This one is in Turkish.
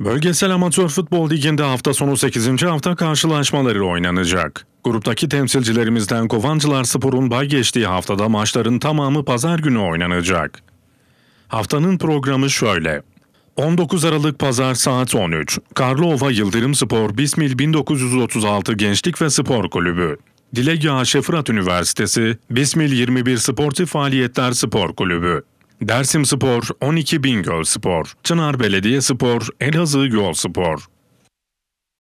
Bölgesel Amatör Futbol Ligi'nde hafta sonu 8. hafta karşılaşmaları oynanacak. Gruptaki temsilcilerimizden Kovancılar Spor'un bay geçtiği haftada maçların tamamı pazar günü oynanacak. Haftanın programı şöyle. 19 Aralık Pazar saat 13. Karlova Yıldırım Spor Bismil 1936 Gençlik ve Spor Kulübü. Dilegya Şefrat Üniversitesi Bismil 21 Sportif Faaliyetler Spor Kulübü. Dersim Spor, 12 Bingöl Spor, Çınar Belediye Spor, Elazığ Yol Spor.